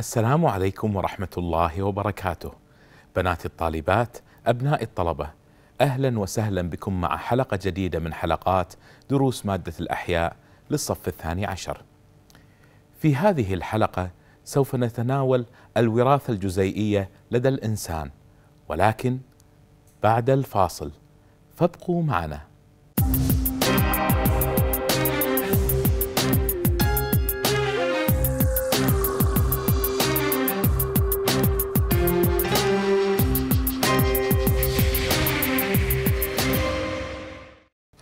السلام عليكم ورحمة الله وبركاته. بنات الطالبات، أبناء الطلبة، أهلا وسهلا بكم مع حلقة جديدة من حلقات دروس مادة الأحياء للصف الثاني عشر. في هذه الحلقة سوف نتناول الوراثة الجزيئية لدى الإنسان، ولكن بعد الفاصل، فابقوا معنا.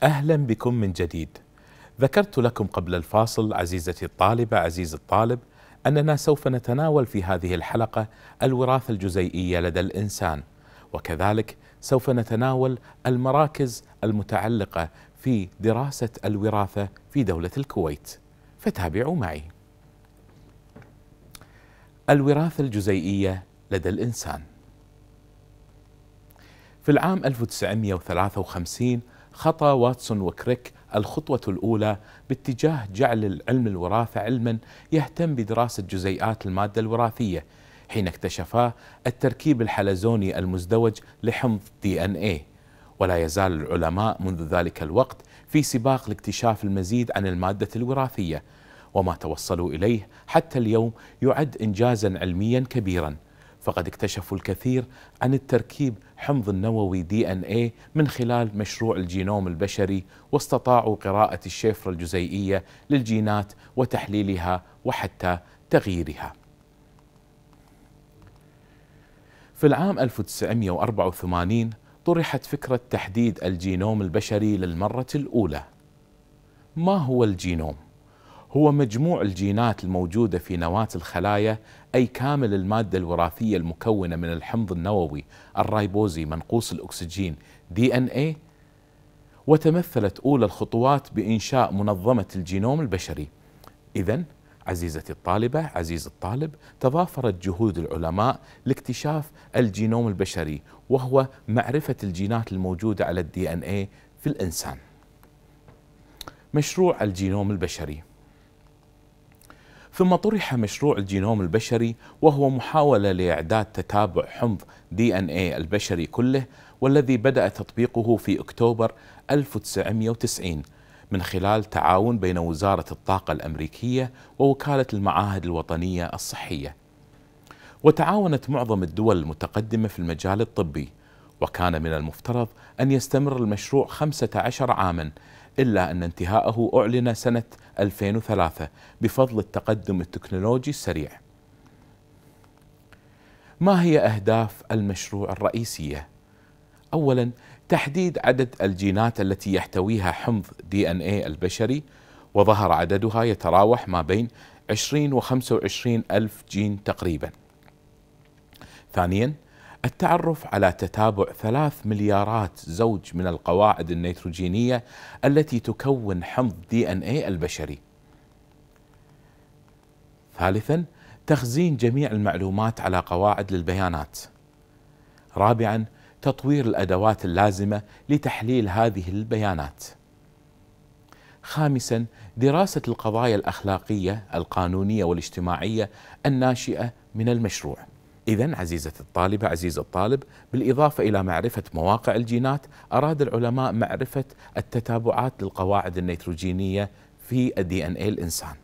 أهلا بكم من جديد ذكرت لكم قبل الفاصل عزيزتي الطالبة عزيز الطالب أننا سوف نتناول في هذه الحلقة الوراثة الجزيئية لدى الإنسان وكذلك سوف نتناول المراكز المتعلقة في دراسة الوراثة في دولة الكويت فتابعوا معي الوراثة الجزيئية لدى الإنسان في العام 1953 خطى واتسون وكريك الخطوة الأولى باتجاه جعل العلم الوراثة علما يهتم بدراسة جزيئات المادة الوراثية حين اكتشفا التركيب الحلزوني المزدوج لحمض دي ان اي ولا يزال العلماء منذ ذلك الوقت في سباق لاكتشاف المزيد عن المادة الوراثية وما توصلوا إليه حتى اليوم يعد إنجازا علميا كبيرا فقد اكتشفوا الكثير عن التركيب حمض النووي دي ان اي من خلال مشروع الجينوم البشري واستطاعوا قراءة الشفرة الجزيئية للجينات وتحليلها وحتى تغييرها. في العام 1984 طرحت فكرة تحديد الجينوم البشري للمرة الأولى. ما هو الجينوم؟ هو مجموع الجينات الموجودة في نواة الخلايا أي كامل المادة الوراثية المكونة من الحمض النووي الرايبوزي منقوص الأكسجين دي ان اي وتمثلت أولى الخطوات بإنشاء منظمة الجينوم البشري إذا عزيزتي الطالبة عزيز الطالب تضافرت جهود العلماء لاكتشاف الجينوم البشري وهو معرفة الجينات الموجودة على الدي ان اي في الإنسان مشروع الجينوم البشري ثم طرح مشروع الجينوم البشري وهو محاولة لإعداد تتابع حمض دي ان اي البشري كله والذي بدأ تطبيقه في أكتوبر 1990 من خلال تعاون بين وزارة الطاقة الأمريكية ووكالة المعاهد الوطنية الصحية وتعاونت معظم الدول المتقدمة في المجال الطبي وكان من المفترض أن يستمر المشروع 15 عاماً إلا أن انتهاءه أعلن سنة 2003 بفضل التقدم التكنولوجي السريع. ما هي أهداف المشروع الرئيسية؟ أولا تحديد عدد الجينات التي يحتويها حمض دي ان اي البشري وظهر عددها يتراوح ما بين 20 و 25 ألف جين تقريبا ثانيا التعرف على تتابع ثلاث مليارات زوج من القواعد النيتروجينية التي تكون حمض دي ان اي البشري ثالثا تخزين جميع المعلومات على قواعد للبيانات رابعا تطوير الادوات اللازمه لتحليل هذه البيانات خامسا دراسه القضايا الاخلاقيه القانونيه والاجتماعيه الناشئه من المشروع إذا عزيزة الطالبة عزيز الطالب بالإضافة إلى معرفة مواقع الجينات أراد العلماء معرفة التتابعات للقواعد النيتروجينية في الدي ان اي الإنسان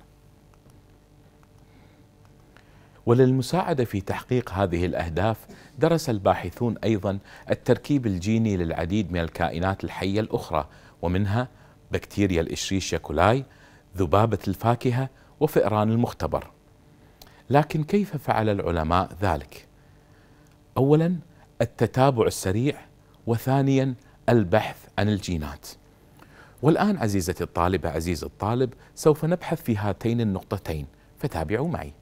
وللمساعدة في تحقيق هذه الأهداف درس الباحثون أيضا التركيب الجيني للعديد من الكائنات الحية الأخرى ومنها بكتيريا الإشريشيا كولاي ذبابة الفاكهة وفئران المختبر لكن كيف فعل العلماء ذلك؟ اولا التتابع السريع وثانيا البحث عن الجينات. والان عزيزتي الطالبه عزيز الطالب سوف نبحث في هاتين النقطتين فتابعوا معي.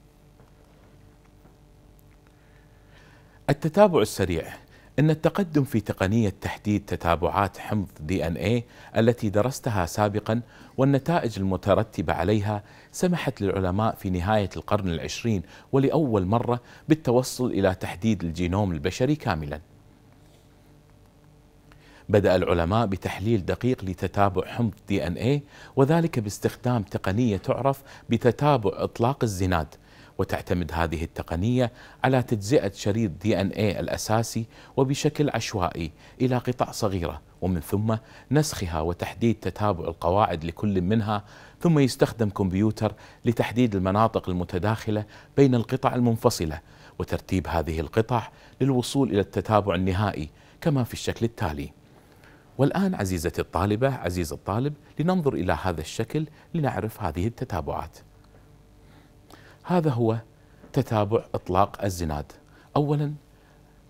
التتابع السريع ان التقدم في تقنيه تحديد تتابعات حمض دي ان اي التي درستها سابقا والنتائج المترتبه عليها سمحت للعلماء في نهايه القرن العشرين ولاول مره بالتوصل الى تحديد الجينوم البشري كاملا. بدأ العلماء بتحليل دقيق لتتابع حمض دي ان اي وذلك باستخدام تقنيه تعرف بتتابع اطلاق الزناد وتعتمد هذه التقنية على تجزئة شريط دي ان اي الأساسي وبشكل عشوائي إلى قطع صغيرة ومن ثم نسخها وتحديد تتابع القواعد لكل منها ثم يستخدم كمبيوتر لتحديد المناطق المتداخلة بين القطع المنفصلة وترتيب هذه القطع للوصول إلى التتابع النهائي كما في الشكل التالي والآن عزيزتي الطالبة عزيز الطالب لننظر إلى هذا الشكل لنعرف هذه التتابعات هذا هو تتابع اطلاق الزناد اولا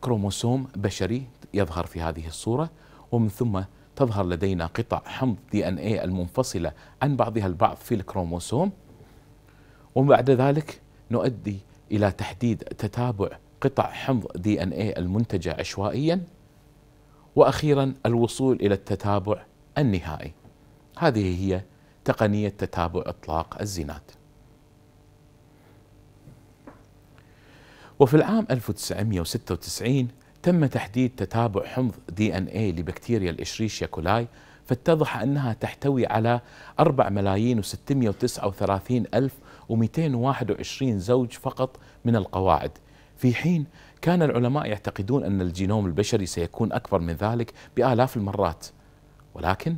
كروموسوم بشري يظهر في هذه الصوره ومن ثم تظهر لدينا قطع حمض دي ان اي المنفصله عن بعضها البعض في الكروموسوم وبعد ذلك نؤدي الى تحديد تتابع قطع حمض دي ان اي المنتجه عشوائيا واخيرا الوصول الى التتابع النهائي هذه هي تقنيه تتابع اطلاق الزناد وفي العام 1996 تم تحديد تتابع حمض دي ان اي لبكتيريا الاشريشيا كولاي فاتضح انها تحتوي على 4 ملايين و639 الف و221 زوج فقط من القواعد في حين كان العلماء يعتقدون ان الجينوم البشري سيكون اكبر من ذلك بالاف المرات ولكن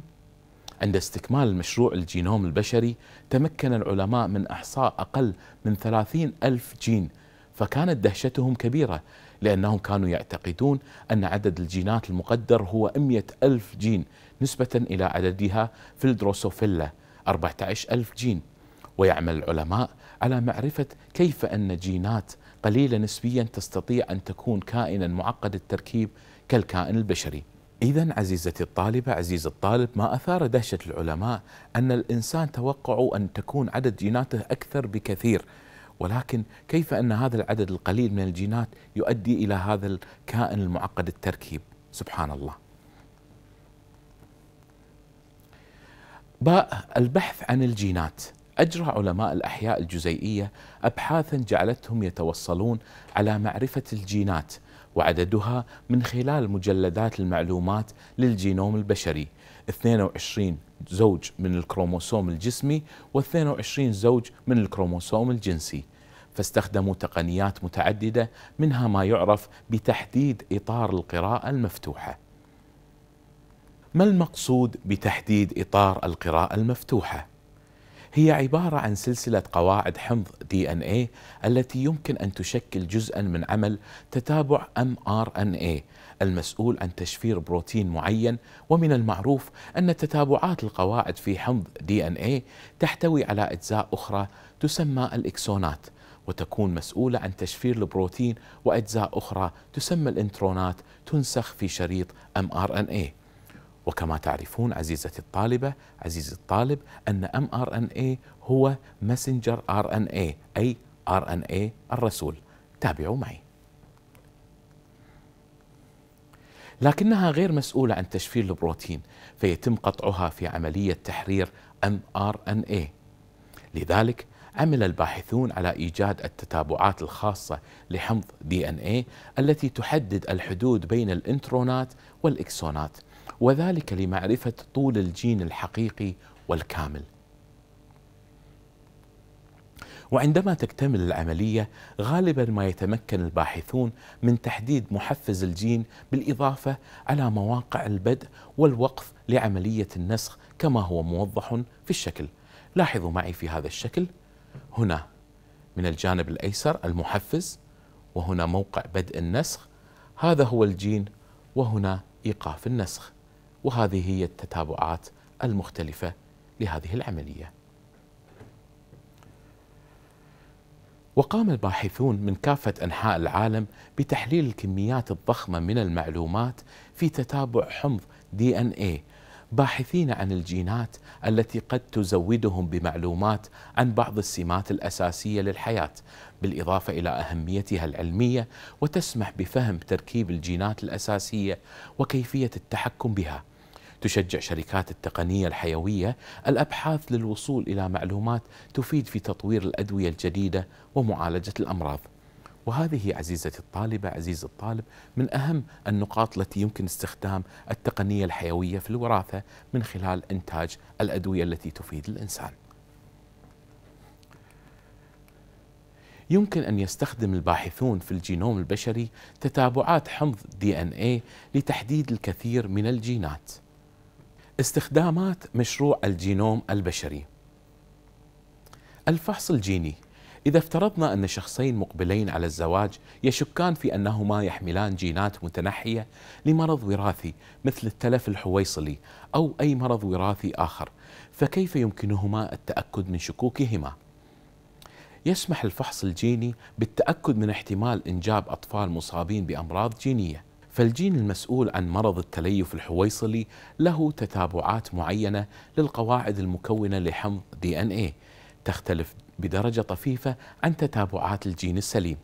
عند استكمال المشروع الجينوم البشري تمكن العلماء من إحصاء أقل من 30 ألف جين فكانت دهشتهم كبيرة لأنهم كانوا يعتقدون أن عدد الجينات المقدر هو 100 ألف جين نسبة إلى عددها في الدروسوفيلا 14 ألف جين ويعمل العلماء على معرفة كيف أن جينات قليلة نسبيا تستطيع أن تكون كائنا معقد التركيب كالكائن البشري إذا عزيزتي الطالبة عزيز الطالب ما أثار دهشة العلماء أن الإنسان توقعوا أن تكون عدد جيناته أكثر بكثير ولكن كيف ان هذا العدد القليل من الجينات يؤدي الى هذا الكائن المعقد التركيب سبحان الله. باء البحث عن الجينات اجرى علماء الاحياء الجزيئيه ابحاثا جعلتهم يتوصلون على معرفه الجينات وعددها من خلال مجلدات المعلومات للجينوم البشري 22 زوج من الكروموسوم الجسمي و22 زوج من الكروموسوم الجنسي فاستخدموا تقنيات متعددة منها ما يعرف بتحديد إطار القراءة المفتوحة ما المقصود بتحديد إطار القراءة المفتوحة؟ هي عبارة عن سلسلة قواعد حمض دي ان إيه التي يمكن ان تشكل جزءا من عمل تتابع ام ار ان إيه، المسؤول عن تشفير بروتين معين ومن المعروف أن تتابعات القواعد في حمض دي ان اي تحتوي على أجزاء أخرى تسمى الإكسونات وتكون مسؤولة عن تشفير البروتين وأجزاء أخرى تسمى الإنترونات تنسخ في شريط ام ار ان اي وكما تعرفون عزيزتي الطالبة عزيزي الطالب أن ام ار ان اي هو ار ان إيه، أي ار ان اي الرسول تابعوا معي لكنها غير مسؤولة عن تشفير البروتين فيتم قطعها في عملية تحرير mRNA لذلك عمل الباحثون على إيجاد التتابعات الخاصة لحمض دي ان اي التي تحدد الحدود بين الانترونات والإكسونات وذلك لمعرفة طول الجين الحقيقي والكامل وعندما تكتمل العملية غالبا ما يتمكن الباحثون من تحديد محفز الجين بالإضافة على مواقع البدء والوقف لعملية النسخ كما هو موضح في الشكل لاحظوا معي في هذا الشكل هنا من الجانب الأيسر المحفز وهنا موقع بدء النسخ هذا هو الجين وهنا إيقاف النسخ وهذه هي التتابعات المختلفة لهذه العملية وقام الباحثون من كافة أنحاء العالم بتحليل الكميات الضخمة من المعلومات في تتابع حمض دي ان اي باحثين عن الجينات التي قد تزودهم بمعلومات عن بعض السمات الأساسية للحياة بالإضافة إلى أهميتها العلمية وتسمح بفهم تركيب الجينات الأساسية وكيفية التحكم بها تشجع شركات التقنية الحيوية الأبحاث للوصول إلى معلومات تفيد في تطوير الأدوية الجديدة ومعالجة الأمراض وهذه عزيزتي الطالبة عزيز الطالب من أهم النقاط التي يمكن استخدام التقنية الحيوية في الوراثة من خلال إنتاج الأدوية التي تفيد الإنسان يمكن أن يستخدم الباحثون في الجينوم البشري تتابعات حمض دي ان اي لتحديد الكثير من الجينات استخدامات مشروع الجينوم البشري الفحص الجيني إذا افترضنا أن شخصين مقبلين على الزواج يشكان في أنهما يحملان جينات متنحية لمرض وراثي مثل التلف الحويصلي أو أي مرض وراثي آخر، فكيف يمكنهما التأكد من شكوكهما؟ يسمح الفحص الجيني بالتأكد من احتمال إنجاب أطفال مصابين بأمراض جينية، فالجين المسؤول عن مرض التليف الحويصلي له تتابعات معينة للقواعد المكونة لحمض دي ان ايه تختلف بدرجة طفيفة عن تتابعات الجين السليم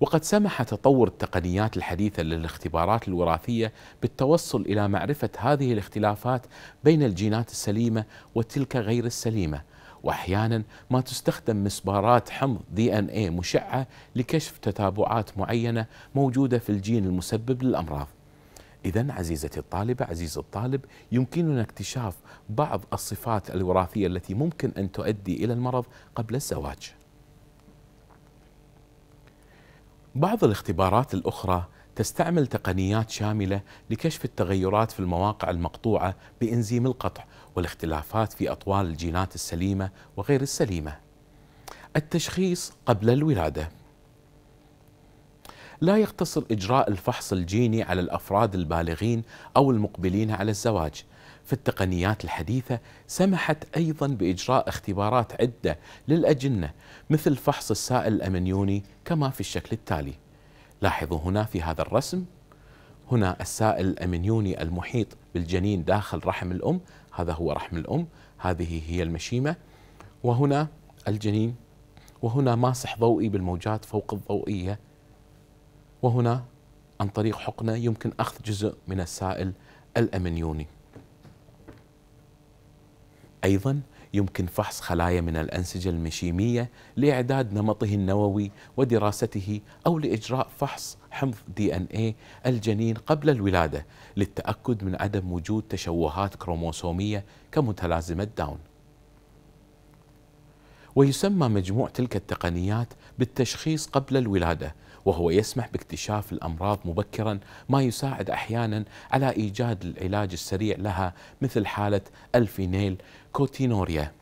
وقد سمح تطور التقنيات الحديثة للاختبارات الوراثية بالتوصل إلى معرفة هذه الاختلافات بين الجينات السليمة وتلك غير السليمة واحيانا ما تستخدم مسبارات حمض دي ان اي مشعه لكشف تتابعات معينه موجوده في الجين المسبب للامراض. إذا عزيزتي الطالبة عزيزي الطالب يمكننا اكتشاف بعض الصفات الوراثية التي ممكن أن تؤدي إلى المرض قبل الزواج. بعض الاختبارات الأخرى تستعمل تقنيات شاملة لكشف التغيرات في المواقع المقطوعة بإنزيم القطع والاختلافات في أطوال الجينات السليمة وغير السليمة التشخيص قبل الولادة لا يقتصر إجراء الفحص الجيني على الأفراد البالغين أو المقبلين على الزواج فالتقنيات الحديثة سمحت أيضا بإجراء اختبارات عدة للأجنة مثل فحص السائل الأمنيوني كما في الشكل التالي لاحظوا هنا في هذا الرسم هنا السائل الأمنيوني المحيط بالجنين داخل رحم الأم هذا هو رحم الأم هذه هي المشيمة وهنا الجنين وهنا ماسح ضوئي بالموجات فوق الضوئية وهنا عن طريق حقنة يمكن أخذ جزء من السائل الأمنيوني أيضا يمكن فحص خلايا من الأنسجة المشيمية لإعداد نمطه النووي ودراسته أو لإجراء فحص حمض دي ان اي الجنين قبل الولاده للتاكد من عدم وجود تشوهات كروموسوميه كمتلازمه داون. ويسمى مجموع تلك التقنيات بالتشخيص قبل الولاده وهو يسمح باكتشاف الامراض مبكرا ما يساعد احيانا على ايجاد العلاج السريع لها مثل حاله الفينيل كوتينوريا.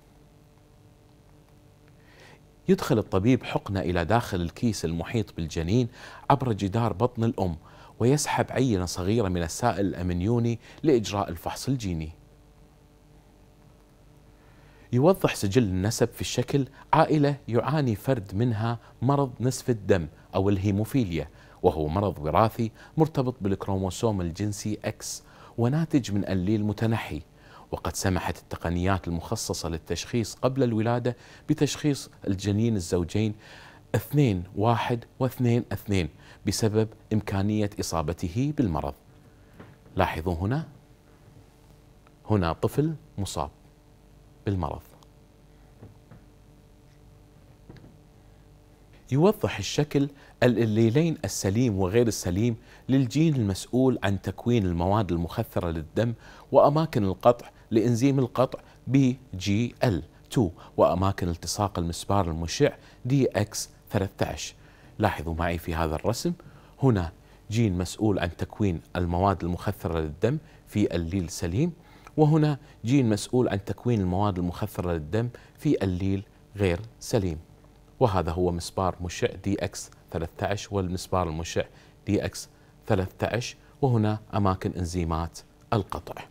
يدخل الطبيب حقنة إلى داخل الكيس المحيط بالجنين عبر جدار بطن الأم ويسحب عينة صغيرة من السائل الأمنيوني لإجراء الفحص الجيني يوضح سجل النسب في الشكل عائلة يعاني فرد منها مرض نصف الدم أو الهيموفيليا وهو مرض وراثي مرتبط بالكروموسوم الجنسي X وناتج من الليل متنحي وقد سمحت التقنيات المخصصة للتشخيص قبل الولادة بتشخيص الجنين الزوجين اثنين واحد واثنين اثنين بسبب إمكانية إصابته بالمرض لاحظوا هنا هنا طفل مصاب بالمرض يوضح الشكل الليلين السليم وغير السليم للجين المسؤول عن تكوين المواد المخثرة للدم وأماكن القطع لإنزيم القطع بي جي ال 2 وأماكن التصاق المسبار المشع دي اكس 13 لاحظوا معي في هذا الرسم هنا جين مسؤول عن تكوين المواد المخثرة للدم في الليل سليم وهنا جين مسؤول عن تكوين المواد المخثرة للدم في الليل غير سليم وهذا هو مسبار مشع دي اكس 13 والمسبار المشع دي اكس 13 وهنا أماكن إنزيمات القطع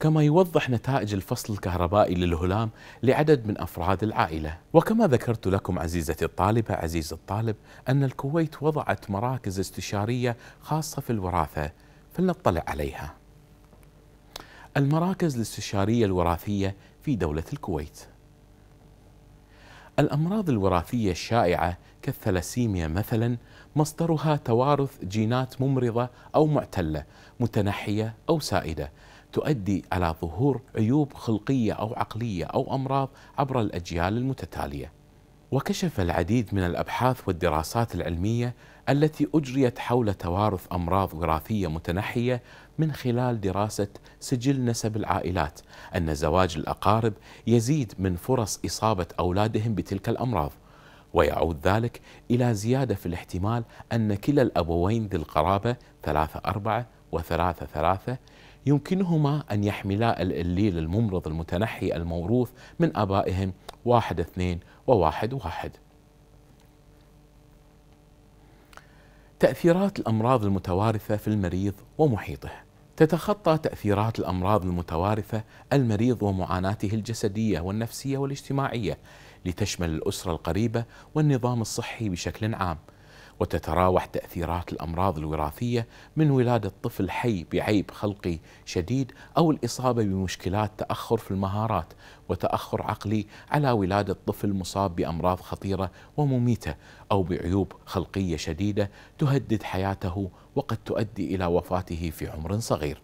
كما يوضح نتائج الفصل الكهربائي للهلام لعدد من أفراد العائلة وكما ذكرت لكم عزيزتي الطالبة عزيز الطالب أن الكويت وضعت مراكز استشارية خاصة في الوراثة فلنطلع عليها المراكز الاستشارية الوراثية في دولة الكويت الأمراض الوراثية الشائعة كالثلاسيميا مثلا مصدرها توارث جينات ممرضة أو معتلة متنحية أو سائدة تؤدي على ظهور عيوب خلقيه او عقليه او امراض عبر الاجيال المتتاليه. وكشف العديد من الابحاث والدراسات العلميه التي اجريت حول توارث امراض وراثيه متنحيه من خلال دراسه سجل نسب العائلات ان زواج الاقارب يزيد من فرص اصابه اولادهم بتلك الامراض. ويعود ذلك إلى زيادة في الاحتمال أن كلا الأبوين ذي القرابة ثلاثة أربعة وثلاثة ثلاثة يمكنهما أن يحملا الإليل الممرض المتنحي الموروث من آبائهم واحد اثنين وواحد واحد تأثيرات الأمراض المتوارثة في المريض ومحيطه تتخطى تأثيرات الأمراض المتوارثة المريض ومعاناته الجسدية والنفسية والاجتماعية لتشمل الأسرة القريبة والنظام الصحي بشكل عام وتتراوح تأثيرات الأمراض الوراثية من ولادة طفل حي بعيب خلقي شديد أو الإصابة بمشكلات تأخر في المهارات وتأخر عقلي على ولادة طفل مصاب بأمراض خطيرة ومميتة أو بعيوب خلقية شديدة تهدد حياته وقد تؤدي إلى وفاته في عمر صغير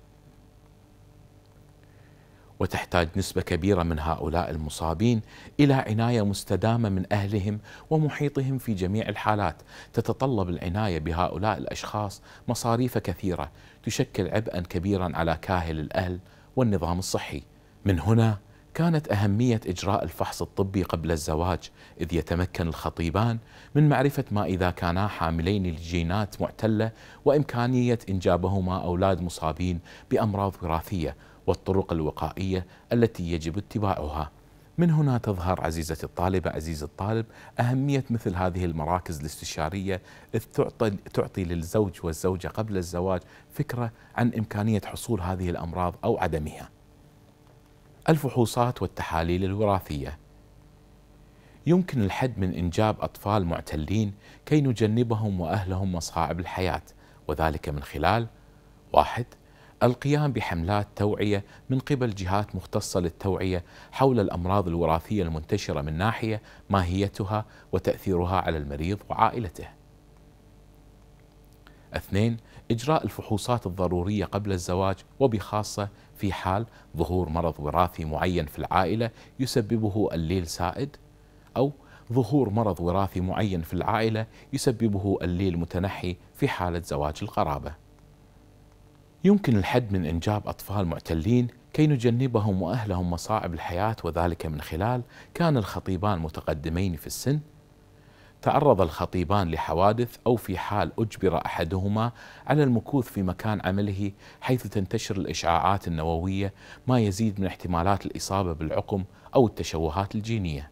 وتحتاج نسبة كبيرة من هؤلاء المصابين إلى عناية مستدامة من أهلهم ومحيطهم في جميع الحالات تتطلب العناية بهؤلاء الأشخاص مصاريف كثيرة تشكل عبئا كبيرا على كاهل الأهل والنظام الصحي من هنا كانت أهمية إجراء الفحص الطبي قبل الزواج إذ يتمكن الخطيبان من معرفة ما إذا كانا حاملين لجينات معتلة وإمكانية إنجابهما أولاد مصابين بأمراض وراثية والطرق الوقائية التي يجب اتباعها من هنا تظهر عزيزة الطالبة عزيز الطالب أهمية مثل هذه المراكز الاستشارية إذ تعطي, تعطي للزوج والزوجة قبل الزواج فكرة عن إمكانية حصول هذه الأمراض أو عدمها الفحوصات والتحاليل الوراثية يمكن الحد من إنجاب أطفال معتلين كي نجنبهم وأهلهم مصاعب الحياة وذلك من خلال واحد القيام بحملات توعيه من قبل جهات مختصه للتوعيه حول الامراض الوراثيه المنتشره من ناحيه ماهيتها وتاثيرها على المريض وعائلته. اثنين اجراء الفحوصات الضروريه قبل الزواج وبخاصه في حال ظهور مرض وراثي معين في العائله يسببه الليل سائد او ظهور مرض وراثي معين في العائله يسببه الليل متنحي في حاله زواج القرابه. يمكن الحد من إنجاب أطفال معتلين كي نجنبهم وأهلهم مصاعب الحياة وذلك من خلال كان الخطيبان متقدمين في السن تعرض الخطيبان لحوادث أو في حال أجبر أحدهما على المكوث في مكان عمله حيث تنتشر الإشعاعات النووية ما يزيد من احتمالات الإصابة بالعقم أو التشوهات الجينية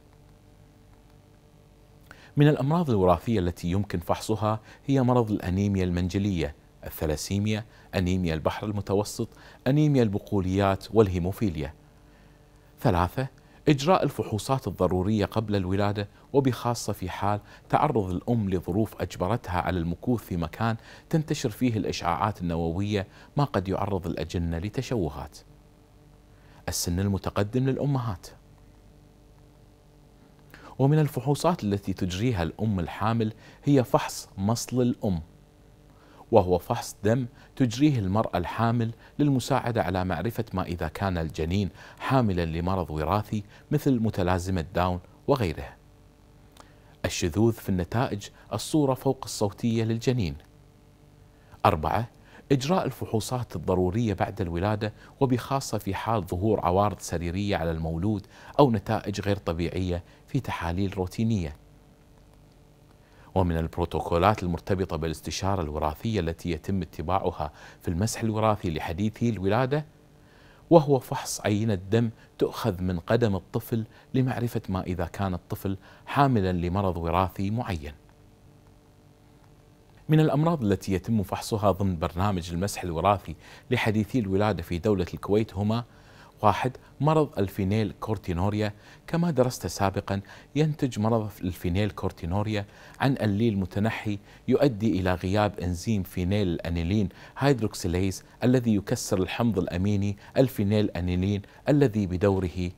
من الأمراض الوراثية التي يمكن فحصها هي مرض الأنيميا المنجلية الثلاسيميا أنيميا البحر المتوسط أنيميا البقوليات والهيموفيليا ثلاثة إجراء الفحوصات الضرورية قبل الولادة وبخاصة في حال تعرض الأم لظروف أجبرتها على المكوث في مكان تنتشر فيه الإشعاعات النووية ما قد يعرض الأجنة لتشوهات السن المتقدم للأمهات ومن الفحوصات التي تجريها الأم الحامل هي فحص مصل الأم وهو فحص دم تجريه المرأة الحامل للمساعدة على معرفة ما إذا كان الجنين حاملا لمرض وراثي مثل متلازمة داون وغيره. الشذوذ في النتائج الصورة فوق الصوتية للجنين. أربعة إجراء الفحوصات الضرورية بعد الولادة وبخاصة في حال ظهور عوارض سريرية على المولود أو نتائج غير طبيعية في تحاليل روتينية ومن البروتوكولات المرتبطة بالاستشارة الوراثية التي يتم اتباعها في المسح الوراثي لحديثي الولادة وهو فحص عينة دم تؤخذ من قدم الطفل لمعرفة ما إذا كان الطفل حاملا لمرض وراثي معين من الأمراض التي يتم فحصها ضمن برنامج المسح الوراثي لحديثي الولادة في دولة الكويت هما واحد مرض الفينيل كورتينوريا كما درست سابقا ينتج مرض الفينيل كورتينوريا عن الليل متنحي يؤدي إلى غياب إنزيم فينيل الأنيلين هيدروكسيليز الذي يكسر الحمض الأميني الفينيل أنيلين الذي بدوره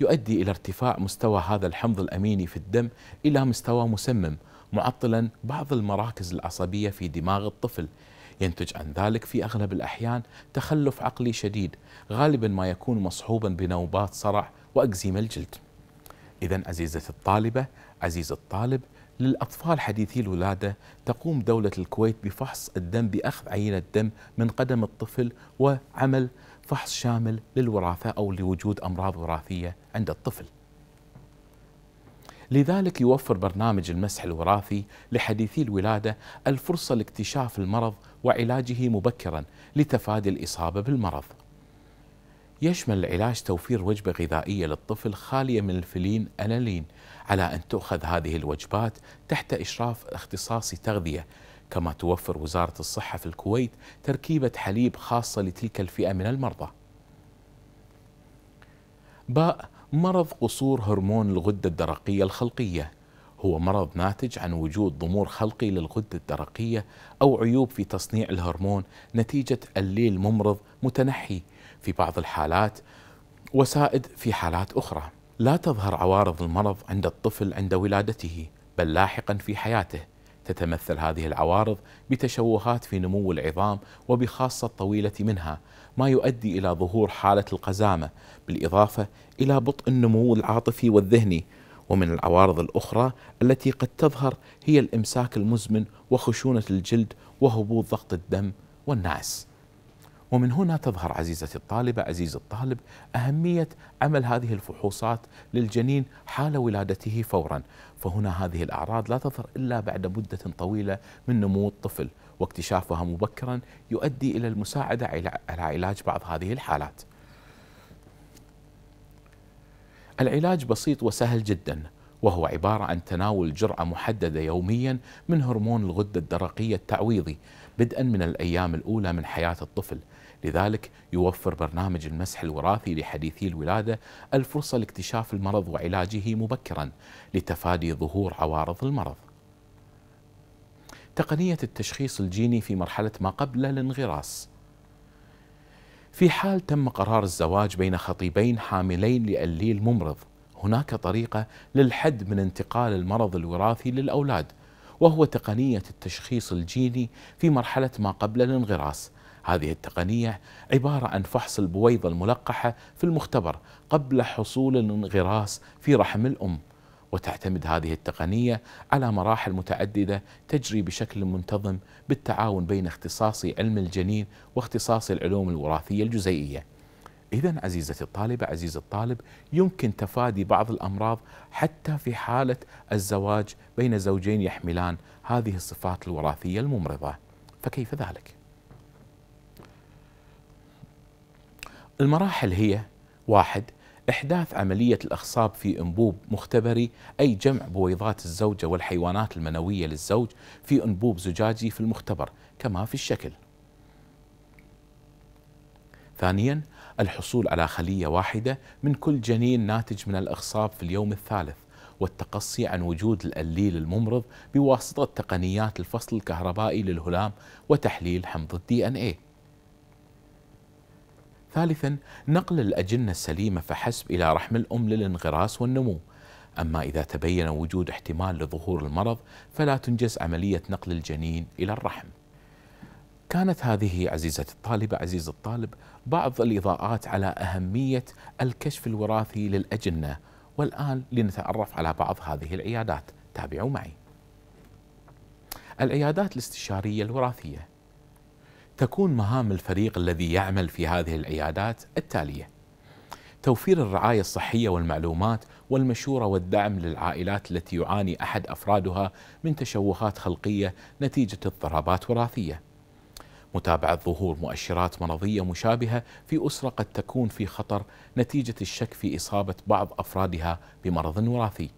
يؤدي إلى ارتفاع مستوى هذا الحمض الأميني في الدم إلى مستوى مسمم معطلا بعض المراكز العصبية في دماغ الطفل ينتج عن ذلك في اغلب الاحيان تخلف عقلي شديد غالبا ما يكون مصحوبا بنوبات صرع واكزيما الجلد. اذا عزيزة الطالبة، عزيز الطالب، للأطفال حديثي الولادة تقوم دولة الكويت بفحص الدم بأخذ عينة دم من قدم الطفل وعمل فحص شامل للوراثة أو لوجود أمراض وراثية عند الطفل لذلك يوفر برنامج المسح الوراثي لحديثي الولادة الفرصة لاكتشاف المرض وعلاجه مبكرا لتفادي الإصابة بالمرض يشمل العلاج توفير وجبة غذائية للطفل خالية من الفلين ألالين على أن تؤخذ هذه الوجبات تحت إشراف اختصاصي تغذية كما توفر وزارة الصحة في الكويت تركيبة حليب خاصة لتلك الفئة من المرضى باء مرض قصور هرمون الغدة الدرقية الخلقية هو مرض ناتج عن وجود ضمور خلقي للغدة الدرقية أو عيوب في تصنيع الهرمون نتيجة الليل ممرض متنحي في بعض الحالات وسائد في حالات أخرى لا تظهر عوارض المرض عند الطفل عند ولادته بل لاحقا في حياته تتمثل هذه العوارض بتشوهات في نمو العظام وبخاصة الطويلة منها ما يؤدي إلى ظهور حالة القزامة بالإضافة إلى بطء النمو العاطفي والذهني ومن العوارض الأخرى التي قد تظهر هي الإمساك المزمن وخشونة الجلد وهبوط ضغط الدم والنعس ومن هنا تظهر عزيزة الطالبة عزيز الطالب أهمية عمل هذه الفحوصات للجنين حال ولادته فورا فهنا هذه الأعراض لا تظهر إلا بعد مدة طويلة من نمو الطفل واكتشافها مبكرا يؤدي إلى المساعدة على علاج بعض هذه الحالات العلاج بسيط وسهل جدا وهو عبارة عن تناول جرعة محددة يوميا من هرمون الغدة الدرقية التعويضي بدءا من الأيام الأولى من حياة الطفل لذلك يوفر برنامج المسح الوراثي لحديثي الولادة الفرصة لاكتشاف المرض وعلاجه مبكرا لتفادي ظهور عوارض المرض تقنية التشخيص الجيني في مرحلة ما قبل الانغراس في حال تم قرار الزواج بين خطيبين حاملين لأليل ممرض هناك طريقة للحد من انتقال المرض الوراثي للأولاد وهو تقنية التشخيص الجيني في مرحلة ما قبل الانغراس هذه التقنية عبارة عن فحص البويضة الملقحة في المختبر قبل حصول الانغراس في رحم الأم وتعتمد هذه التقنية على مراحل متعددة تجري بشكل منتظم بالتعاون بين اختصاصي علم الجنين واختصاصي العلوم الوراثية الجزيئية إذا عزيزة الطالبة عزيز الطالب يمكن تفادي بعض الأمراض حتى في حالة الزواج بين زوجين يحملان هذه الصفات الوراثية الممرضة فكيف ذلك؟ المراحل هي واحد إحداث عملية الإخصاب في أنبوب مختبري أي جمع بويضات الزوجة والحيوانات المنوية للزوج في أنبوب زجاجي في المختبر كما في الشكل. ثانيا الحصول على خلية واحدة من كل جنين ناتج من الإخصاب في اليوم الثالث والتقصي عن وجود الأليل الممرض بواسطة تقنيات الفصل الكهربائي للهلام وتحليل حمض الدي ان اي. ثالثا نقل الأجنة السليمة فحسب إلى رحم الأم للانغراس والنمو أما إذا تبين وجود احتمال لظهور المرض فلا تنجز عملية نقل الجنين إلى الرحم كانت هذه عزيزة الطالبة عزيز الطالب بعض الإضاءات على أهمية الكشف الوراثي للأجنة والآن لنتعرف على بعض هذه العيادات تابعوا معي العيادات الاستشارية الوراثية تكون مهام الفريق الذي يعمل في هذه العيادات التاليه: توفير الرعايه الصحيه والمعلومات والمشوره والدعم للعائلات التي يعاني احد افرادها من تشوهات خلقيه نتيجه اضطرابات وراثيه. متابعه ظهور مؤشرات مرضيه مشابهه في اسره قد تكون في خطر نتيجه الشك في اصابه بعض افرادها بمرض وراثي.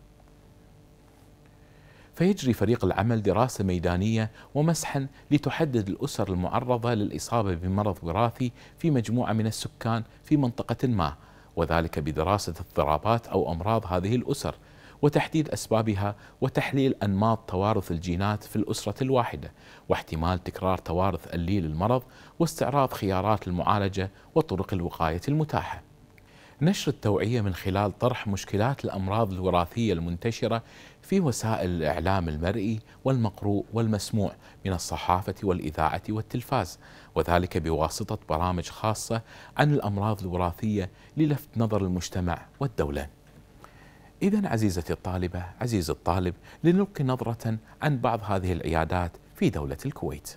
فيجري فريق العمل دراسة ميدانية ومسحا لتحدد الأسر المعرضة للإصابة بمرض وراثي في مجموعة من السكان في منطقة ما وذلك بدراسة اضطرابات أو أمراض هذه الأسر وتحديد اسبابها وتحليل انماط توارث الجينات في الاسره الواحده واحتمال تكرار توارث الليل المرض واستعراض خيارات المعالجه وطرق الوقايه المتاحه نشر التوعية من خلال طرح مشكلات الأمراض الوراثية المنتشرة في وسائل الإعلام المرئي والمقروء والمسموع من الصحافة والإذاعة والتلفاز وذلك بواسطة برامج خاصة عن الأمراض الوراثية للفت نظر المجتمع والدولة إذا عزيزتي الطالبة عزيز الطالب لنلقي نظرة عن بعض هذه العيادات في دولة الكويت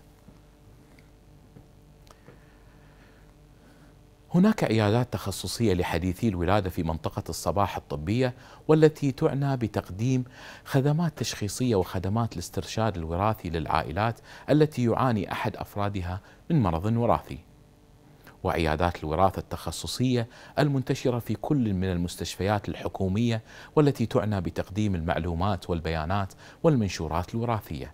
هناك عيادات تخصصيه لحديثي الولاده في منطقه الصباح الطبيه والتي تعنى بتقديم خدمات تشخيصيه وخدمات الاسترشاد الوراثي للعائلات التي يعاني احد افرادها من مرض وراثي. وعيادات الوراثه التخصصيه المنتشره في كل من المستشفيات الحكوميه والتي تعنى بتقديم المعلومات والبيانات والمنشورات الوراثيه.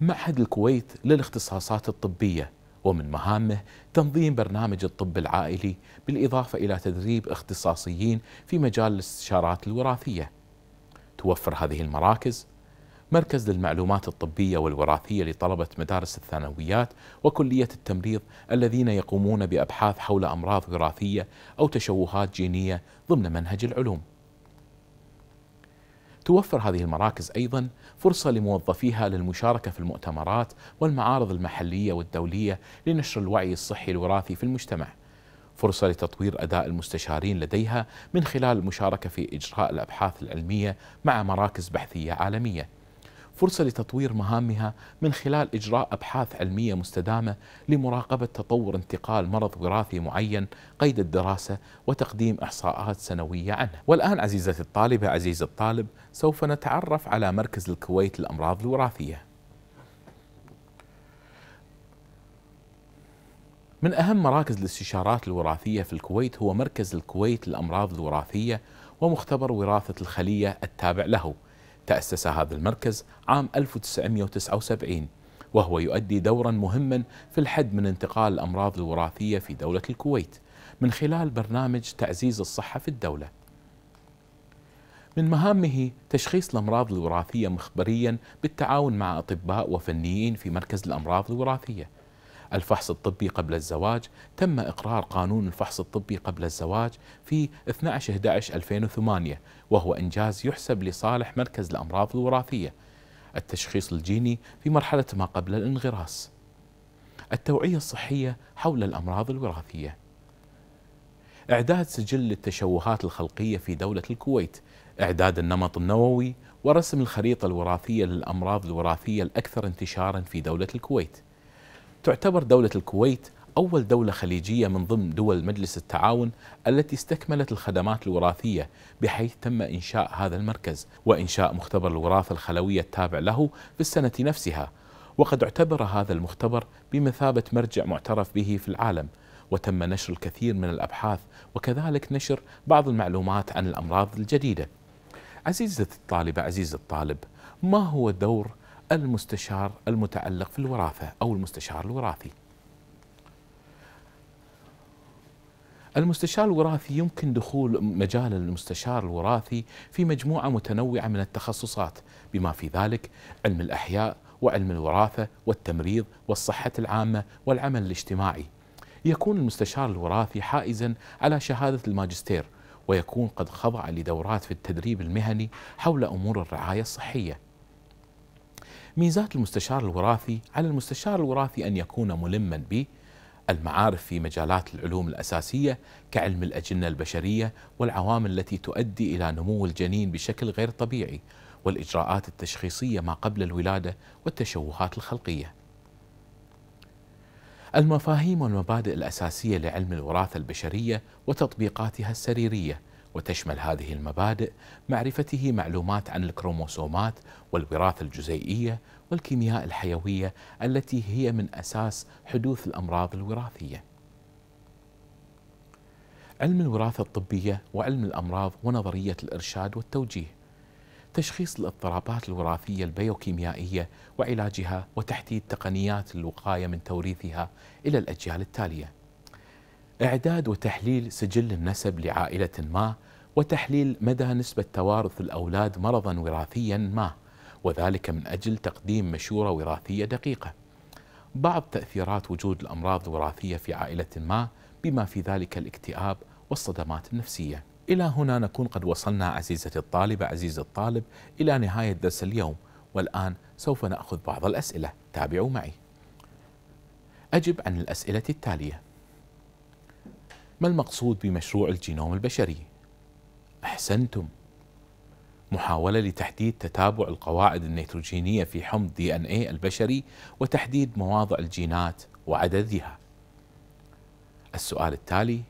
معهد الكويت للاختصاصات الطبيه ومن مهامه تنظيم برنامج الطب العائلي بالإضافة إلى تدريب اختصاصيين في مجال الاستشارات الوراثية توفر هذه المراكز مركز للمعلومات الطبية والوراثية لطلبة مدارس الثانويات وكلية التمريض الذين يقومون بأبحاث حول أمراض وراثية أو تشوهات جينية ضمن منهج العلوم توفر هذه المراكز أيضا فرصة لموظفيها للمشاركة في المؤتمرات والمعارض المحلية والدولية لنشر الوعي الصحي الوراثي في المجتمع فرصة لتطوير أداء المستشارين لديها من خلال المشاركة في إجراء الأبحاث العلمية مع مراكز بحثية عالمية فرصة لتطوير مهامها من خلال إجراء أبحاث علمية مستدامة لمراقبة تطور انتقال مرض وراثي معين قيد الدراسة وتقديم إحصاءات سنوية عنه والآن عزيزة الطالبة عزيز الطالب سوف نتعرف على مركز الكويت للأمراض الوراثية من أهم مراكز الاستشارات الوراثية في الكويت هو مركز الكويت للأمراض الوراثية ومختبر وراثة الخلية التابع له تأسس هذا المركز عام 1979 وهو يؤدي دورا مهما في الحد من انتقال الأمراض الوراثية في دولة الكويت من خلال برنامج تعزيز الصحة في الدولة من مهامه تشخيص الأمراض الوراثية مخبريا بالتعاون مع أطباء وفنيين في مركز الأمراض الوراثية الفحص الطبي قبل الزواج تم إقرار قانون الفحص الطبي قبل الزواج في 12/11/2008 وهو إنجاز يحسب لصالح مركز الأمراض الوراثية التشخيص الجيني في مرحلة ما قبل الانغراس التوعية الصحية حول الأمراض الوراثية إعداد سجل للتشوهات الخلقية في دولة الكويت إعداد النمط النووي ورسم الخريطة الوراثية للأمراض الوراثية الأكثر انتشارا في دولة الكويت تعتبر دولة الكويت أول دولة خليجية من ضمن دول مجلس التعاون التي استكملت الخدمات الوراثية بحيث تم إنشاء هذا المركز وإنشاء مختبر الوراثة الخلوية التابع له في السنة نفسها وقد اعتبر هذا المختبر بمثابة مرجع معترف به في العالم وتم نشر الكثير من الأبحاث وكذلك نشر بعض المعلومات عن الأمراض الجديدة عزيزة الطالبة عزيز الطالب ما هو دور المستشار المتعلق في الوراثة أو المستشار الوراثي المستشار الوراثي يمكن دخول مجال المستشار الوراثي في مجموعة متنوعة من التخصصات بما في ذلك علم الأحياء وعلم الوراثة والتمريض والصحة العامة والعمل الاجتماعي يكون المستشار الوراثي حائزا على شهادة الماجستير ويكون قد خضع لدورات في التدريب المهني حول أمور الرعاية الصحية ميزات المستشار الوراثي على المستشار الوراثي أن يكون ملما بالمعارف في مجالات العلوم الأساسية كعلم الأجنة البشرية والعوامل التي تؤدي إلى نمو الجنين بشكل غير طبيعي والإجراءات التشخيصية ما قبل الولادة والتشوهات الخلقية المفاهيم والمبادئ الأساسية لعلم الوراثة البشرية وتطبيقاتها السريرية وتشمل هذه المبادئ معرفته معلومات عن الكروموسومات والوراثة الجزيئية والكيمياء الحيوية التي هي من أساس حدوث الأمراض الوراثية علم الوراثة الطبية وعلم الأمراض ونظرية الإرشاد والتوجيه تشخيص الاضطرابات الوراثية البيوكيميائية وعلاجها وتحديد تقنيات الوقاية من توريثها إلى الأجيال التالية إعداد وتحليل سجل النسب لعائلة ما وتحليل مدى نسبة توارث الأولاد مرضا وراثيا ما وذلك من أجل تقديم مشورة وراثية دقيقة بعض تأثيرات وجود الأمراض الوراثية في عائلة ما بما في ذلك الاكتئاب والصدمات النفسية إلى هنا نكون قد وصلنا عزيزة الطالبة عزيز الطالب إلى نهاية درس اليوم والآن سوف نأخذ بعض الأسئلة تابعوا معي أجب عن الأسئلة التالية ما المقصود بمشروع الجينوم البشري؟ أحسنتم محاولة لتحديد تتابع القواعد النيتروجينية في حمض دي ان إيه البشري وتحديد مواضع الجينات وعددها. السؤال التالي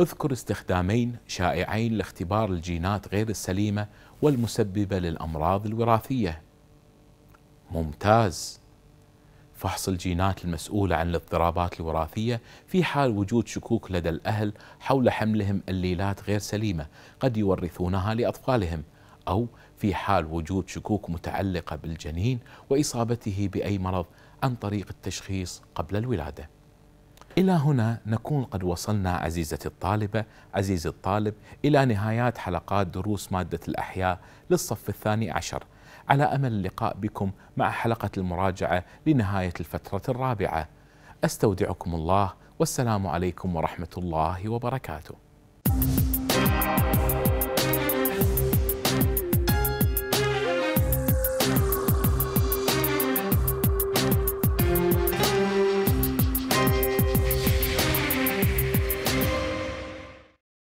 اذكر استخدامين شائعين لاختبار الجينات غير السليمة والمسببة للأمراض الوراثية. ممتاز. فحص الجينات المسؤولة عن الاضطرابات الوراثية في حال وجود شكوك لدى الأهل حول حملهم الليلات غير سليمة قد يورثونها لأطفالهم أو في حال وجود شكوك متعلقة بالجنين وإصابته بأي مرض عن طريق التشخيص قبل الولادة إلى هنا نكون قد وصلنا عزيزة الطالبة عزيز الطالب إلى نهايات حلقات دروس مادة الأحياء للصف الثاني عشر على امل اللقاء بكم مع حلقه المراجعه لنهايه الفتره الرابعه استودعكم الله والسلام عليكم ورحمه الله وبركاته